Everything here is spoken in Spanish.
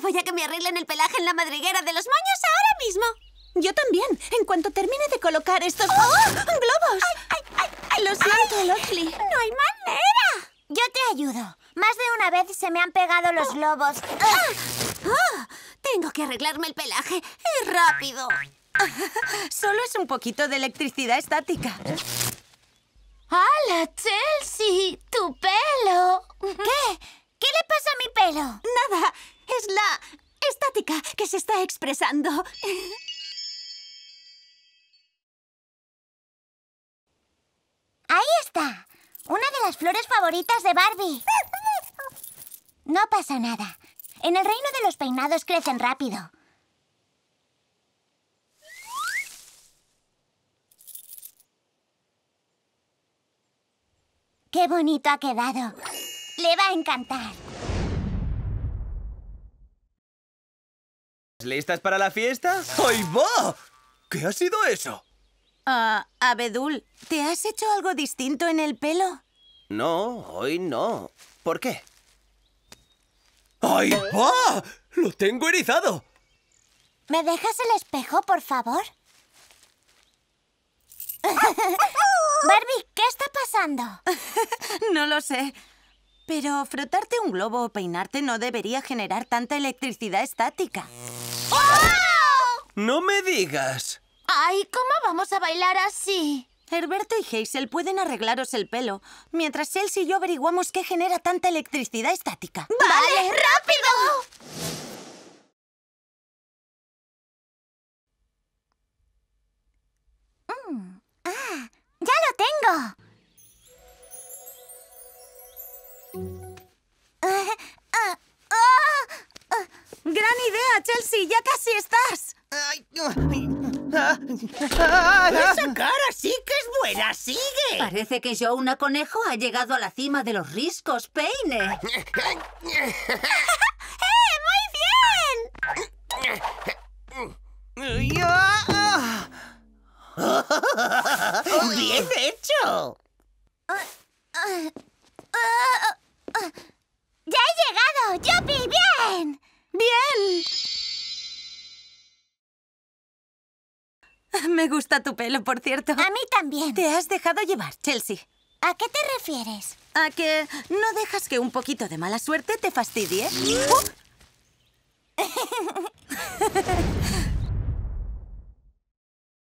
voy a que me arreglen el pelaje en la madriguera de los moños ahora mismo. Yo también. En cuanto termine de colocar estos... ¡Oh! ¡Globos! Lo siento, Lockley. ¡No hay manera! Yo te ayudo. Más de una vez se me han pegado los globos. Ah. Ah. Tengo que arreglarme el pelaje. ¡Y rápido! Solo es un poquito de electricidad estática. ¡Hala, Chelsea! ¡Tu pelo! que se está expresando. Ahí está. Una de las flores favoritas de Barbie. No pasa nada. En el reino de los peinados crecen rápido. ¡Qué bonito ha quedado! Le va a encantar. ¿Listas para la fiesta? ¡Ay, va! ¿Qué ha sido eso? Ah, Abedul, ¿te has hecho algo distinto en el pelo? No, hoy no. ¿Por qué? ¡Ay, va! ¡Lo tengo erizado! ¿Me dejas el espejo, por favor? Barbie, ¿qué está pasando? no lo sé. Pero frotarte un globo o peinarte no debería generar tanta electricidad estática. ¡Oh! ¡No me digas! ¡Ay, cómo vamos a bailar así! Herberto y Hazel pueden arreglaros el pelo, mientras Elsie y yo averiguamos qué genera tanta electricidad estática. ¡Vale, rápido! Mm, ah, ¡Ya lo tengo! Ah, ¡Gran idea, Chelsea! ¡Ya casi estás! ¡Esa cara sí que es buena! ¡Sigue! Parece que yo, conejo, ha llegado a la cima de los riscos, peine. ¡Eh! ¡Muy bien! ¡Bien hecho! Ah, ah, ah, Me gusta tu pelo, por cierto. A mí también. Te has dejado llevar, Chelsea. ¿A qué te refieres? A que no dejas que un poquito de mala suerte te fastidie.